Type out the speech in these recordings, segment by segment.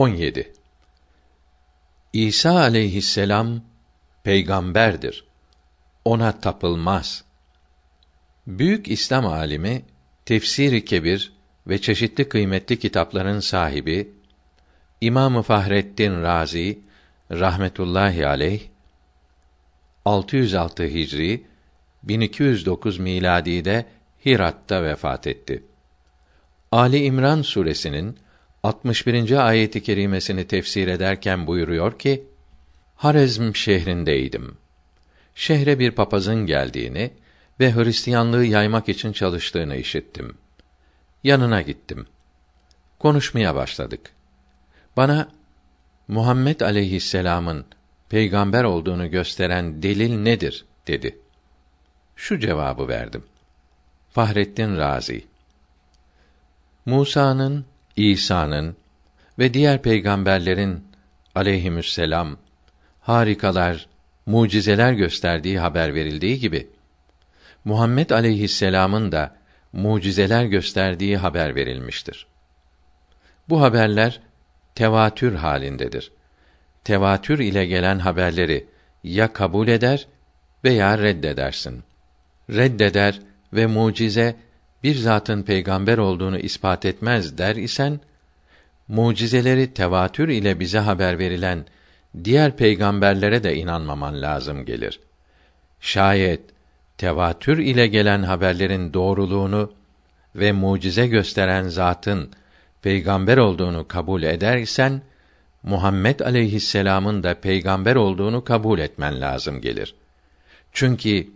17. İsa aleyhisselam peygamberdir. Ona tapılmaz. Büyük İslam alimi Tefsiri Kebir ve çeşitli kıymetli kitapların sahibi İmam Fahreddin Razi rahmetullahi aleyh 606 Hicri 1209 miladi'de Hirat'ta vefat etti. Ali İmran suresinin 61. ayeti kerimesini tefsir ederken buyuruyor ki: Harezm şehrindeydim. Şehre bir papazın geldiğini ve Hristiyanlığı yaymak için çalıştığını işittim. Yanına gittim. Konuşmaya başladık. Bana Muhammed aleyhisselamın peygamber olduğunu gösteren delil nedir dedi. Şu cevabı verdim. Fahrettin Razi Musa'nın İsa'nın ve diğer peygamberlerin aleyhisselam harikalar, mucizeler gösterdiği haber verildiği gibi Muhammed aleyhisselam'ın da mucizeler gösterdiği haber verilmiştir. Bu haberler tevatür halindedir. Tevatür ile gelen haberleri ya kabul eder veya reddedersin. Reddeder ve mucize bir zatın peygamber olduğunu ispat etmez der isen mucizeleri tevatür ile bize haber verilen diğer peygamberlere de inanmaman lazım gelir. Şayet tevatür ile gelen haberlerin doğruluğunu ve mucize gösteren zatın peygamber olduğunu kabul eder isen Muhammed aleyhisselam'ın da peygamber olduğunu kabul etmen lazım gelir. Çünkü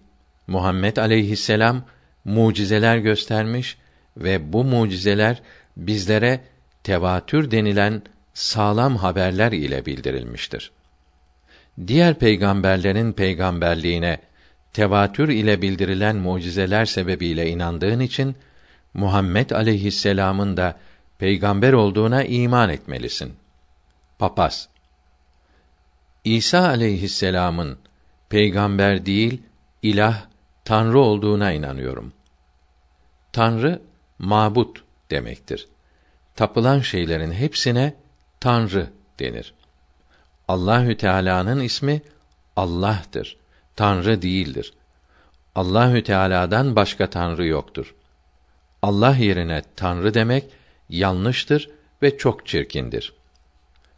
Muhammed aleyhisselam mucizeler göstermiş ve bu mucizeler bizlere tevatür denilen sağlam haberler ile bildirilmiştir. Diğer peygamberlerin peygamberliğine tevatür ile bildirilen mucizeler sebebiyle inandığın için Muhammed aleyhisselam'ın da peygamber olduğuna iman etmelisin. Papaz İsa aleyhisselam'ın peygamber değil, ilah Tanrı olduğuna inanıyorum. Tanrı mabut demektir. Tapılan şeylerin hepsine Tanrı denir. Allahü Teala'nın ismi Allah'tır. Tanrı değildir. Allahü Teala'dan başka tanrı yoktur. Allah yerine tanrı demek yanlıştır ve çok çirkindir.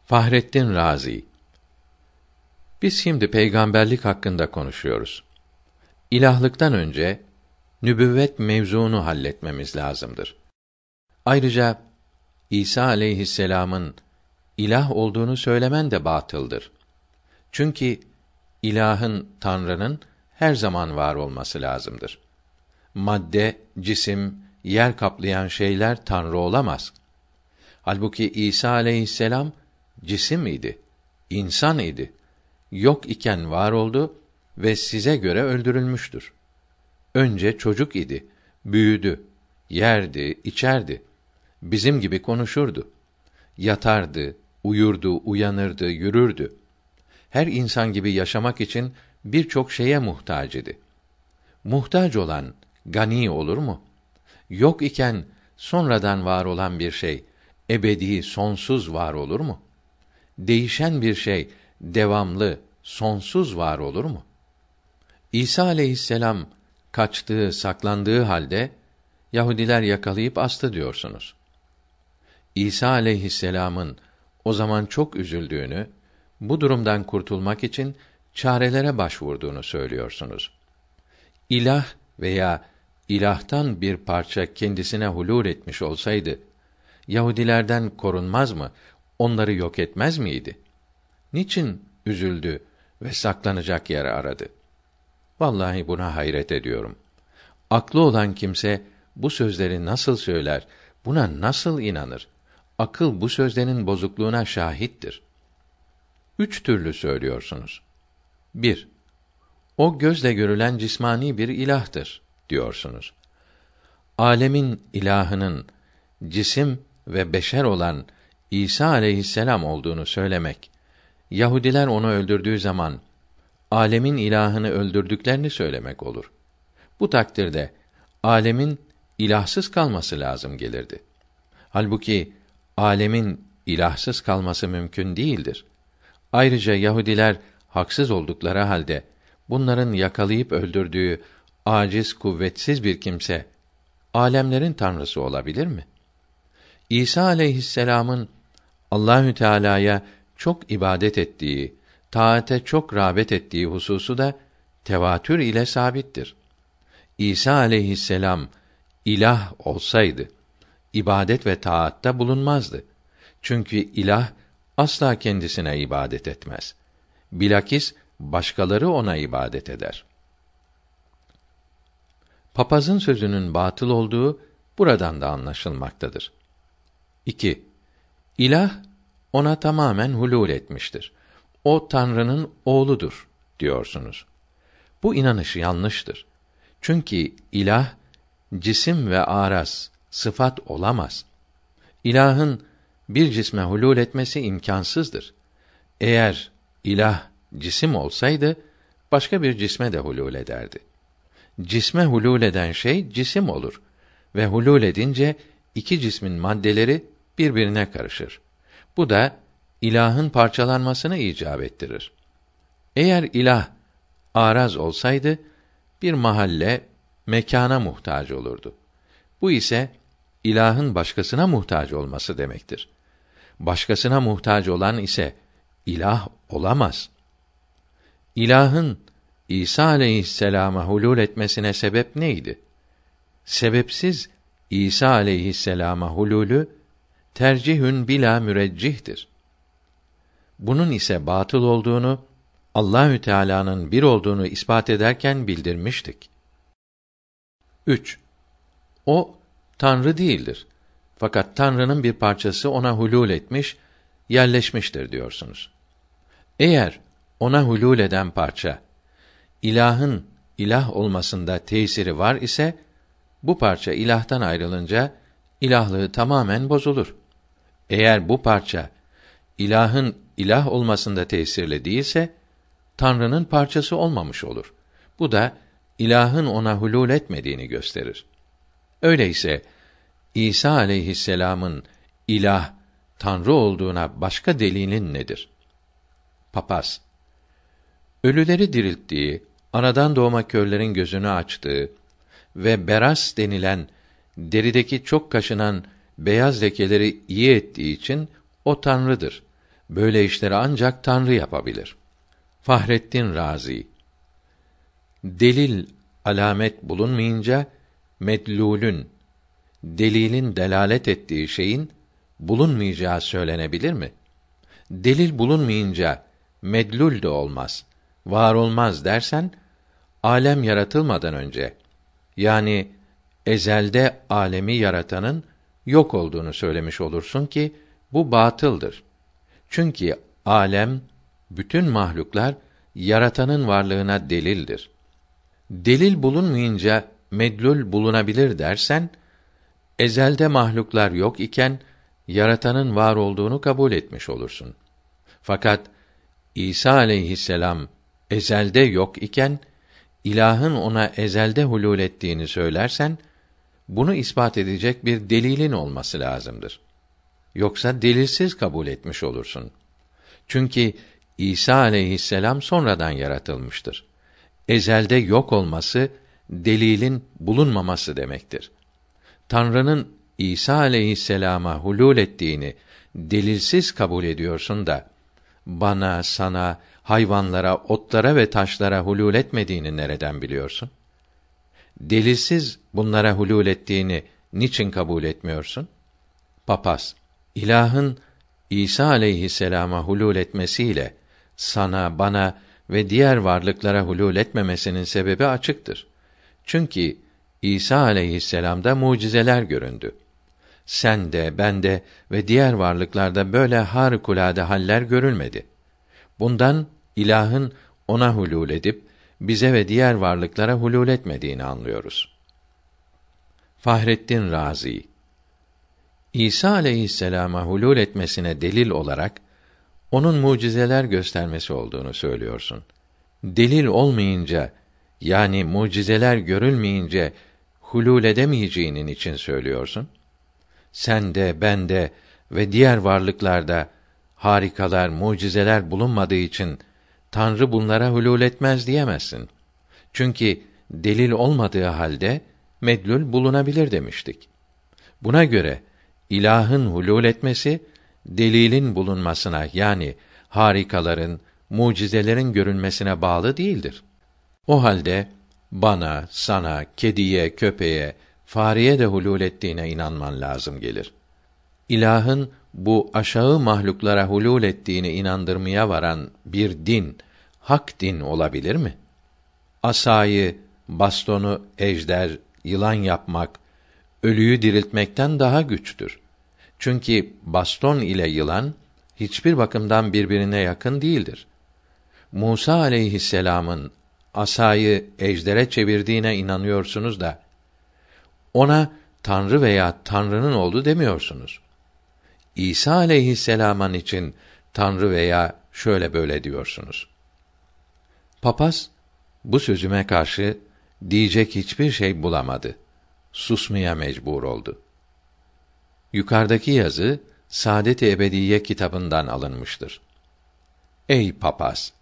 Fahrettin Razi Biz şimdi peygamberlik hakkında konuşuyoruz. İlahlıktan önce nübüvvet mevzunu halletmemiz lazımdır. Ayrıca İsa aleyhisselamın ilah olduğunu söylemen de batıldır. Çünkü ilahın Tanrı'nın her zaman var olması lazımdır. Madde, cisim, yer kaplayan şeyler Tanrı olamaz. Halbuki İsa aleyhisselam cisim idi, insan idi. Yok iken var oldu, ve size göre öldürülmüştür. Önce çocuk idi, büyüdü, yerdi, içerdi. Bizim gibi konuşurdu. Yatardı, uyurdu, uyanırdı, yürürdü. Her insan gibi yaşamak için birçok şeye muhtaç idi. Muhtaç olan gani olur mu? Yok iken sonradan var olan bir şey ebedi, sonsuz var olur mu? Değişen bir şey devamlı, sonsuz var olur mu? İsa aleyhisselam kaçtığı, saklandığı halde Yahudiler yakalayıp astı diyorsunuz. İsa aleyhisselamın o zaman çok üzüldüğünü, bu durumdan kurtulmak için çarelere başvurduğunu söylüyorsunuz. İlah veya ilahtan bir parça kendisine hulur etmiş olsaydı, Yahudilerden korunmaz mı, onları yok etmez miydi? Niçin üzüldü ve saklanacak yer aradı? Vallahi buna hayret ediyorum. Aklı olan kimse bu sözleri nasıl söyler, buna nasıl inanır? Akıl bu sözlerin bozukluğuna şahittir. Üç türlü söylüyorsunuz. 1. O gözle görülen cismani bir ilahtır diyorsunuz. Alemin ilahının cisim ve beşer olan İsa aleyhisselam olduğunu söylemek, Yahudiler onu öldürdüğü zaman alemin ilahını öldürdüklerini söylemek olur. Bu takdirde alemin ilahsız kalması lazım gelirdi. Halbuki alemin ilahsız kalması mümkün değildir. Ayrıca Yahudiler haksız oldukları halde bunların yakalayıp öldürdüğü aciz kuvvetsiz bir kimse alemlerin tanrısı olabilir mi? İsa aleyhisselam'ın Allahü Teala'ya çok ibadet ettiği taate çok rağbet ettiği hususu da tevatür ile sabittir. İsa aleyhisselam ilah olsaydı ibadet ve taatta bulunmazdı. Çünkü ilah asla kendisine ibadet etmez. Bilakis başkaları ona ibadet eder. Papazın sözünün batıl olduğu buradan da anlaşılmaktadır. 2. İlah ona tamamen hulul etmiştir. O Tanrı'nın oğludur diyorsunuz. Bu inanış yanlıştır. Çünkü ilah cisim ve araz, sıfat olamaz. İlahın bir cisme hulul etmesi imkansızdır. Eğer ilah cisim olsaydı başka bir cisme de hulul ederdi. Cisme hulul eden şey cisim olur ve hulul edince iki cismin maddeleri birbirine karışır. Bu da ilahın parçalanmasını icap ettirir. Eğer ilah araz olsaydı bir mahalle mekana muhtaç olurdu. Bu ise ilahın başkasına muhtaç olması demektir. Başkasına muhtaç olan ise ilah olamaz. İlahın İsa aleyhisselama hulul etmesine sebep neydi? Sebepsiz İsa aleyhisselama hululü tercihün bila müreccihtir bunun ise batıl olduğunu, Allahü Teala'nın bir olduğunu ispat ederken bildirmiştik. 3. O tanrı değildir. Fakat tanrının bir parçası ona hulul etmiş, yerleşmiştir diyorsunuz. Eğer ona hulul eden parça ilahın ilah olmasında tesiri var ise bu parça ilahtan ayrılınca ilahlığı tamamen bozulur. Eğer bu parça ilahın ilah olmasında tesirli değilse Tanrı'nın parçası olmamış olur. Bu da ilahın ona hulul etmediğini gösterir. Öyleyse İsa aleyhisselam'ın ilah Tanrı olduğuna başka delilin nedir? Papaz Ölüleri dirilttiği, anadan doğma körlerin gözünü açtığı ve beras denilen derideki çok kaşınan beyaz lekeleri iyi ettiği için o tanrıdır Böyle işleri ancak Tanrı yapabilir. Fahrettin Razi Delil alamet bulunmayınca medlulün delilin delalet ettiği şeyin bulunmayacağı söylenebilir mi? Delil bulunmayınca medlul de olmaz, var olmaz dersen alem yaratılmadan önce yani ezelde alemi yaratanın yok olduğunu söylemiş olursun ki bu batıldır. Çünkü alem bütün mahluklar yaratanın varlığına delildir. Delil bulunmayınca medlül bulunabilir dersen ezelde mahluklar yok iken yaratanın var olduğunu kabul etmiş olursun. Fakat İsa aleyhisselam ezelde yok iken ilahın ona ezelde hulul ettiğini söylersen bunu ispat edecek bir delilin olması lazımdır. Yoksa delilsiz kabul etmiş olursun. Çünkü İsa aleyhisselam sonradan yaratılmıştır. Ezelde yok olması, delilin bulunmaması demektir. Tanrı'nın İsa aleyhisselama hulul ettiğini delilsiz kabul ediyorsun da, bana, sana, hayvanlara, otlara ve taşlara hulul etmediğini nereden biliyorsun? Delilsiz bunlara hulul ettiğini niçin kabul etmiyorsun? Papaz İlahın İsa aleyhisselama hulul etmesiyle sana, bana ve diğer varlıklara hulul etmemesinin sebebi açıktır. Çünkü İsa aleyhisselamda mucizeler göründü. Sen de, ben de ve diğer varlıklarda böyle harikulade haller görülmedi. Bundan ilahın ona hulul edip bize ve diğer varlıklara hulul etmediğini anlıyoruz. Fahrettin Razi İsa aleyhisselama hulul etmesine delil olarak onun mucizeler göstermesi olduğunu söylüyorsun. Delil olmayınca yani mucizeler görülmeyince hulul edemeyeceğinin için söylüyorsun. Sen de ben de ve diğer varlıklarda harikalar, mucizeler bulunmadığı için Tanrı bunlara hulul etmez diyemezsin. Çünkü delil olmadığı halde medlül bulunabilir demiştik. Buna göre ilahın hulul etmesi delilin bulunmasına yani harikaların, mucizelerin görünmesine bağlı değildir. O halde bana, sana, kediye, köpeğe, fareye de hulul ettiğine inanman lazım gelir. İlahın bu aşağı mahluklara hulul ettiğini inandırmaya varan bir din, hak din olabilir mi? Asayı, bastonu ejder, yılan yapmak, ölüyü diriltmekten daha güçtür. Çünkü baston ile yılan hiçbir bakımdan birbirine yakın değildir. Musa aleyhisselam'ın asayı ejdere çevirdiğine inanıyorsunuz da ona tanrı veya tanrının oğlu demiyorsunuz. İsa aleyhisselaman için tanrı veya şöyle böyle diyorsunuz. Papaz bu sözüme karşı diyecek hiçbir şey bulamadı susmaya mecbur oldu. Yukarıdaki yazı Saadet-i Ebediye kitabından alınmıştır. Ey papaz!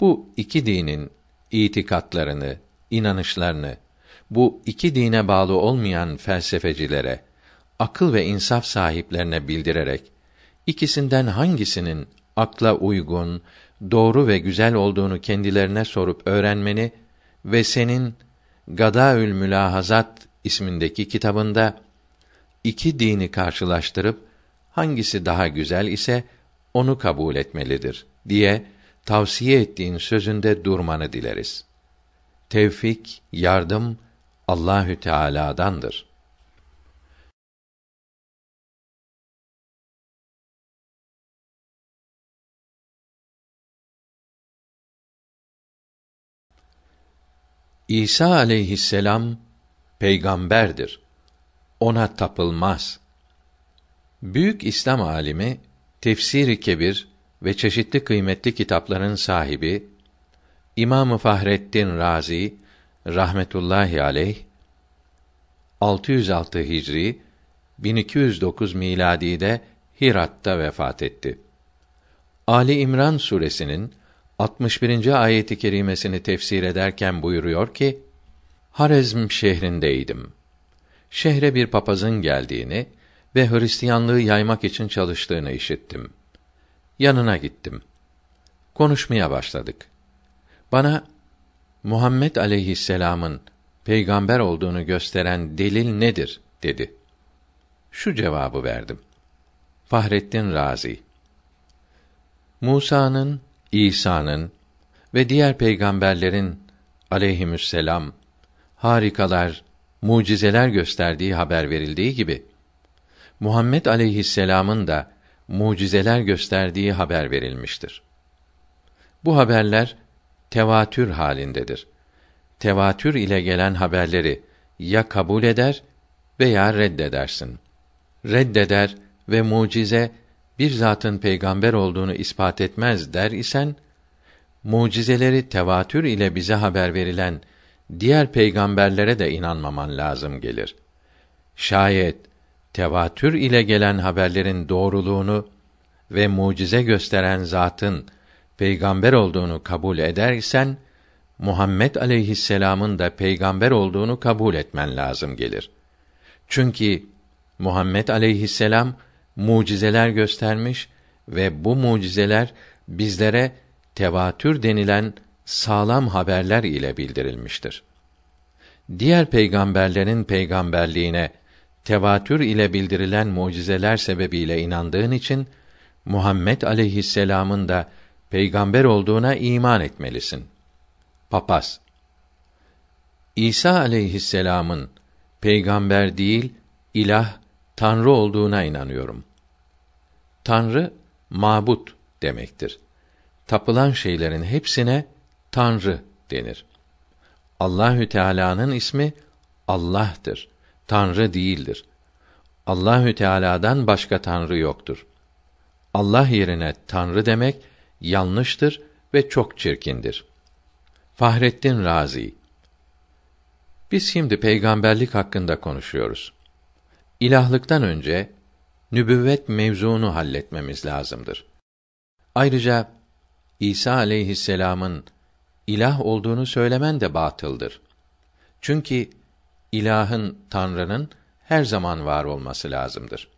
Bu iki dinin itikatlarını, inanışlarını bu iki dine bağlı olmayan felsefecilere, akıl ve insaf sahiplerine bildirerek ikisinden hangisinin akla uygun, doğru ve güzel olduğunu kendilerine sorup öğrenmeni ve senin Gadaül Mülahazat ismindeki kitabında iki dini karşılaştırıp hangisi daha güzel ise onu kabul etmelidir diye tavsiye ettiğin sözünde durmanı dileriz. Tevfik, yardım Allahü Teala'dandır. İsa aleyhisselam peygamberdir. Ona tapılmaz. Büyük İslam alimi Tefsiri Kebir ve çeşitli kıymetli kitapların sahibi İmam Fahrettin Razi rahmetullahi aleyh 606 Hicri 1209 miladi'de Hirat'ta vefat etti. Ali İmran suresinin 61. ayeti kerimesini tefsir ederken buyuruyor ki: Harezm şehrindeydim. Şehre bir papazın geldiğini ve Hristiyanlığı yaymak için çalıştığını işittim. Yanına gittim. Konuşmaya başladık. Bana Muhammed aleyhisselamın peygamber olduğunu gösteren delil nedir dedi. Şu cevabı verdim. Fahrettin Razi Musa'nın, İsa'nın ve diğer peygamberlerin aleyhimüsselam harikalar, mucizeler gösterdiği haber verildiği gibi Muhammed aleyhisselam'ın da mucizeler gösterdiği haber verilmiştir. Bu haberler tevatür halindedir. Tevatür ile gelen haberleri ya kabul eder veya reddedersin. Reddeder ve mucize bir zatın peygamber olduğunu ispat etmez der isen mucizeleri tevatür ile bize haber verilen diğer peygamberlere de inanmaman lazım gelir. Şayet tevatür ile gelen haberlerin doğruluğunu ve mucize gösteren zatın peygamber olduğunu kabul edersen Muhammed aleyhisselam'ın da peygamber olduğunu kabul etmen lazım gelir. Çünkü Muhammed aleyhisselam mucizeler göstermiş ve bu mucizeler bizlere tevatür denilen sağlam haberler ile bildirilmiştir. Diğer peygamberlerin peygamberliğine tevatür ile bildirilen mucizeler sebebiyle inandığın için Muhammed aleyhisselam'ın da peygamber olduğuna iman etmelisin. Papaz İsa aleyhisselam'ın peygamber değil, ilah, tanrı olduğuna inanıyorum. Tanrı mabut demektir. Tapılan şeylerin hepsine Tanrı denir. Allahü Teala'nın ismi Allah'tır. Tanrı değildir. Allahü Teala'dan başka tanrı yoktur. Allah yerine tanrı demek yanlıştır ve çok çirkindir. Fahrettin Razi Biz şimdi peygamberlik hakkında konuşuyoruz. İlahlıktan önce nübüvvet mevzunu halletmemiz lazımdır. Ayrıca İsa aleyhisselam'ın ilah olduğunu söylemen de batıldır. Çünkü ilahın, Tanrı'nın her zaman var olması lazımdır.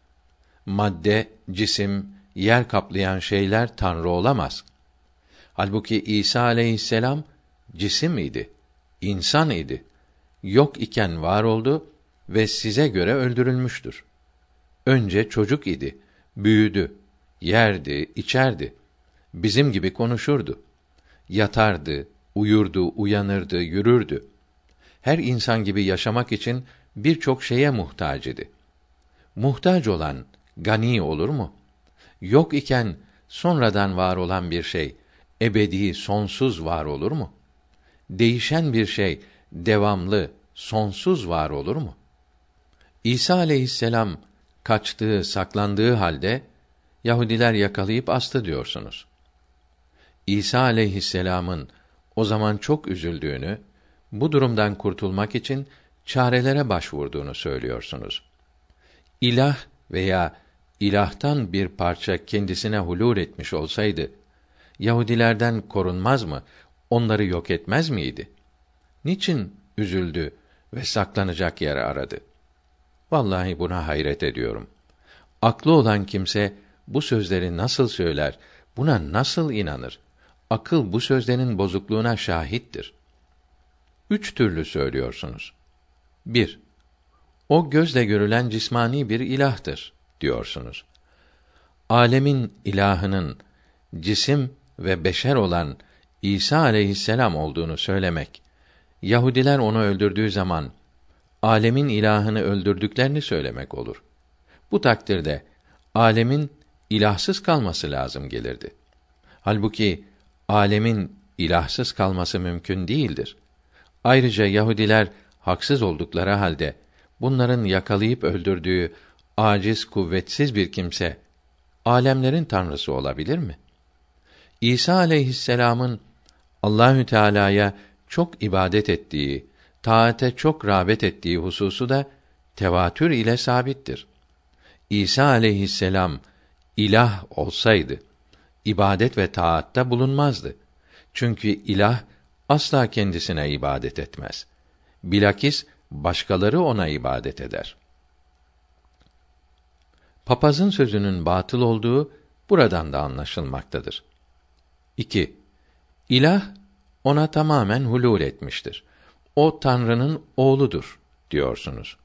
Madde, cisim, yer kaplayan şeyler Tanrı olamaz. Halbuki İsa aleyhisselam cisim idi, insan idi. Yok iken var oldu ve size göre öldürülmüştür. Önce çocuk idi, büyüdü, yerdi, içerdi. Bizim gibi konuşurdu. Yatardı, uyurdu, uyanırdı, yürürdü. Her insan gibi yaşamak için birçok şeye muhtaç idi. Muhtaç olan gani olur mu? Yok iken sonradan var olan bir şey ebedi, sonsuz var olur mu? Değişen bir şey devamlı, sonsuz var olur mu? İsa aleyhisselam kaçtığı, saklandığı halde Yahudiler yakalayıp astı diyorsunuz. İsa aleyhisselamın o zaman çok üzüldüğünü, bu durumdan kurtulmak için çarelere başvurduğunu söylüyorsunuz. İlah veya ilahtan bir parça kendisine hulur etmiş olsaydı, Yahudilerden korunmaz mı, onları yok etmez miydi? Niçin üzüldü ve saklanacak yere aradı? Vallahi buna hayret ediyorum. Aklı olan kimse bu sözleri nasıl söyler, buna nasıl inanır?' akıl bu sözlerin bozukluğuna şahittir. Üç türlü söylüyorsunuz. 1. O gözle görülen cismani bir ilahtır diyorsunuz. Alemin ilahının cisim ve beşer olan İsa aleyhisselam olduğunu söylemek, Yahudiler onu öldürdüğü zaman alemin ilahını öldürdüklerini söylemek olur. Bu takdirde alemin ilahsız kalması lazım gelirdi. Halbuki alemin ilahsız kalması mümkün değildir. Ayrıca Yahudiler haksız oldukları halde bunların yakalayıp öldürdüğü aciz kuvvetsiz bir kimse alemlerin tanrısı olabilir mi? İsa aleyhisselam'ın Allahü Teala'ya çok ibadet ettiği, taate çok rağbet ettiği hususu da tevatür ile sabittir. İsa aleyhisselam ilah olsaydı ibadet ve taatta bulunmazdı. Çünkü ilah asla kendisine ibadet etmez. Bilakis başkaları ona ibadet eder. Papazın sözünün batıl olduğu buradan da anlaşılmaktadır. 2. İlah ona tamamen hulul etmiştir. O Tanrı'nın oğludur diyorsunuz.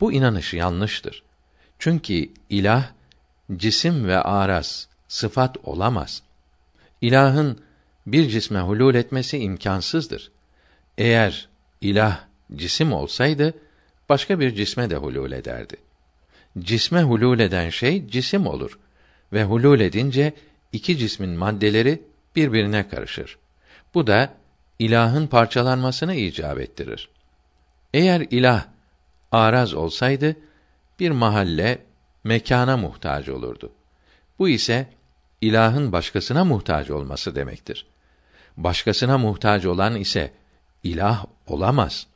Bu inanış yanlıştır. Çünkü ilah cisim ve aras sıfat olamaz. İlahın bir cisme hulul etmesi imkansızdır. Eğer ilah cisim olsaydı başka bir cisme de hulul ederdi. Cisme hulul eden şey cisim olur ve hulul edince iki cismin maddeleri birbirine karışır. Bu da ilahın parçalanmasını icap ettirir. Eğer ilah araz olsaydı bir mahalle mekana muhtaç olurdu. Bu ise ilahın başkasına muhtaç olması demektir. Başkasına muhtaç olan ise ilah olamaz.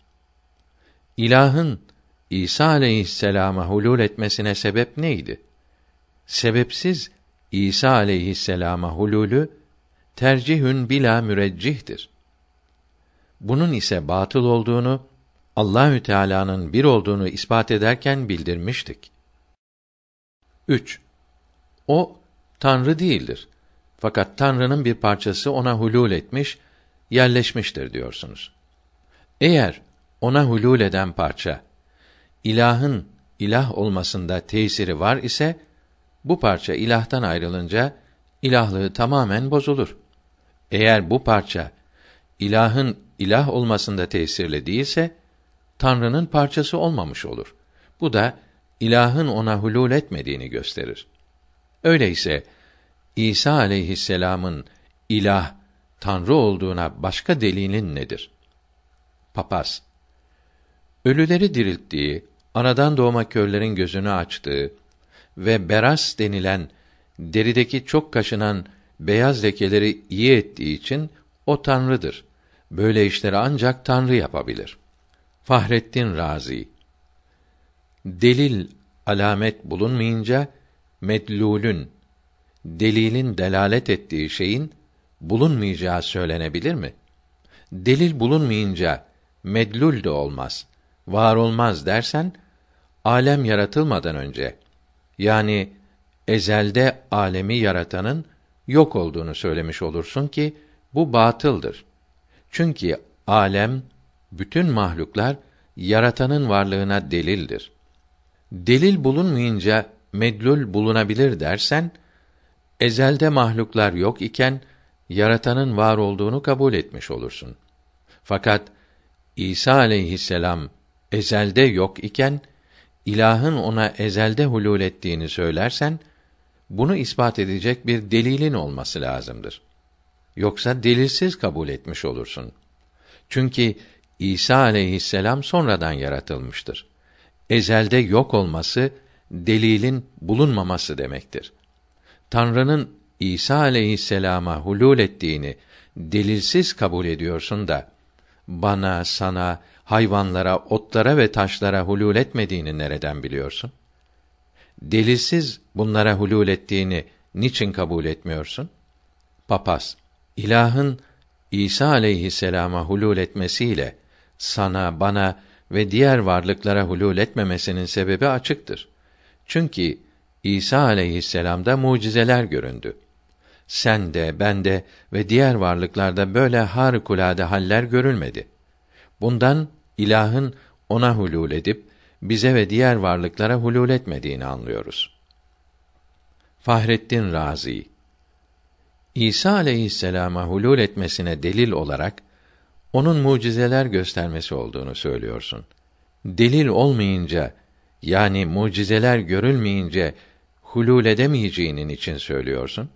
İlahın İsa aleyhisselama hulul etmesine sebep neydi? Sebepsiz İsa aleyhisselama hululü tercihün bila müreccihtir. Bunun ise batıl olduğunu Allahü Teala'nın bir olduğunu ispat ederken bildirmiştik. 3. O Tanrı değildir. Fakat Tanrı'nın bir parçası ona hulul etmiş, yerleşmiştir diyorsunuz. Eğer ona hulul eden parça ilahın ilah olmasında tesiri var ise bu parça ilahtan ayrılınca ilahlığı tamamen bozulur. Eğer bu parça ilahın ilah olmasında tesirli değilse Tanrı'nın parçası olmamış olur. Bu da ilahın ona hulul etmediğini gösterir. Öyleyse İsa aleyhisselam'ın ilah, tanrı olduğuna başka delilin nedir? Papaz Ölüleri dirilttiği, anadan doğma körlerin gözünü açtığı ve beras denilen derideki çok kaşınan beyaz lekeleri iyi ettiği için o tanrıdır. Böyle işleri ancak tanrı yapabilir. Fahrettin Razi Delil alamet bulunmayınca medlulün delilin delalet ettiği şeyin bulunmayacağı söylenebilir mi? Delil bulunmayınca medlul de olmaz, var olmaz dersen alem yaratılmadan önce yani ezelde alemi yaratanın yok olduğunu söylemiş olursun ki bu batıldır. Çünkü alem bütün mahluklar yaratanın varlığına delildir. Delil bulunmayınca medlül bulunabilir dersen, ezelde mahluklar yok iken yaratanın var olduğunu kabul etmiş olursun. Fakat İsa aleyhisselam ezelde yok iken ilahın ona ezelde hulul ettiğini söylersen bunu ispat edecek bir delilin olması lazımdır. Yoksa delilsiz kabul etmiş olursun. Çünkü İsa aleyhisselam sonradan yaratılmıştır. Ezelde yok olması delilin bulunmaması demektir. Tanrı'nın İsa aleyhisselama hulul ettiğini delilsiz kabul ediyorsun da bana, sana, hayvanlara, otlara ve taşlara hulul etmediğini nereden biliyorsun? Delilsiz bunlara hulul ettiğini niçin kabul etmiyorsun? Papaz, ilahın İsa aleyhisselama hulul etmesiyle sana, bana ve diğer varlıklara hulul etmemesinin sebebi açıktır. Çünkü İsa aleyhisselamda mucizeler göründü. Sen de, ben de ve diğer varlıklarda böyle harikulade haller görülmedi. Bundan ilahın ona hulul edip bize ve diğer varlıklara hulul etmediğini anlıyoruz. Fahrettin Razi İsa aleyhisselama hulul etmesine delil olarak onun mucizeler göstermesi olduğunu söylüyorsun. Delil olmayınca yani mucizeler görülmeyince hulul edemeyeceğinin için söylüyorsun.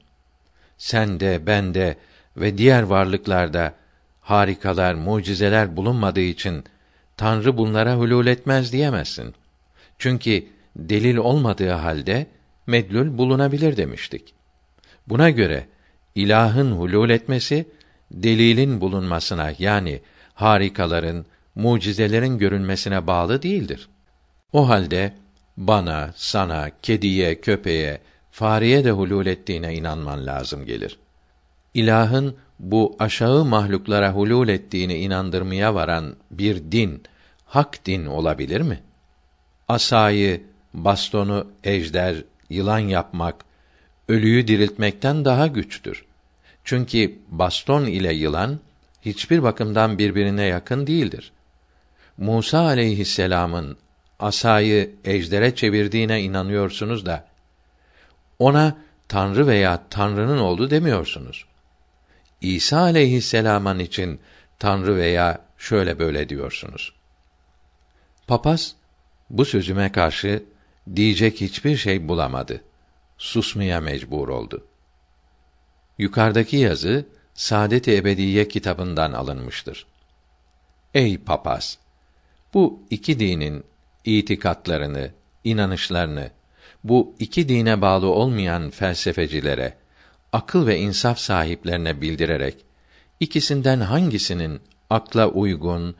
Sen de ben de ve diğer varlıklarda harikalar, mucizeler bulunmadığı için Tanrı bunlara hulul etmez diyemezsin. Çünkü delil olmadığı halde medlül bulunabilir demiştik. Buna göre ilahın hulul etmesi delilin bulunmasına yani harikaların, mucizelerin görünmesine bağlı değildir. O halde bana, sana, kediye, köpeğe, fareye de hulul ettiğine inanman lazım gelir. İlahın bu aşağı mahluklara hulul ettiğini inandırmaya varan bir din, hak din olabilir mi? Asayı, bastonu ejder, yılan yapmak, ölüyü diriltmekten daha güçtür. Çünkü baston ile yılan hiçbir bakımdan birbirine yakın değildir. Musa aleyhisselam'ın asayı ejdere çevirdiğine inanıyorsunuz da ona tanrı veya tanrının oğlu demiyorsunuz. İsa aleyhisselam'ın için tanrı veya şöyle böyle diyorsunuz. Papaz bu sözüme karşı diyecek hiçbir şey bulamadı. Susmaya mecbur oldu. Yukarıdaki yazı Saadet-i Ebediye kitabından alınmıştır. Ey papaz! Bu iki dinin itikatlarını, inanışlarını bu iki dine bağlı olmayan felsefecilere, akıl ve insaf sahiplerine bildirerek ikisinden hangisinin akla uygun,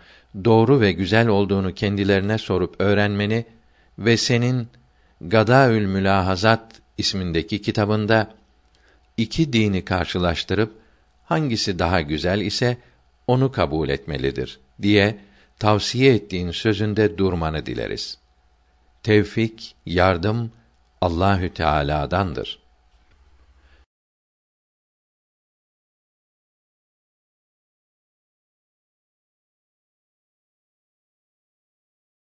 doğru ve güzel olduğunu kendilerine sorup öğrenmeni ve senin Gadaül Mülahazat ismindeki kitabında iki dini karşılaştırıp hangisi daha güzel ise onu kabul etmelidir diye tavsiye ettiğin sözünde durmanı dileriz. Tevfik, yardım Allahü Teala'dandır.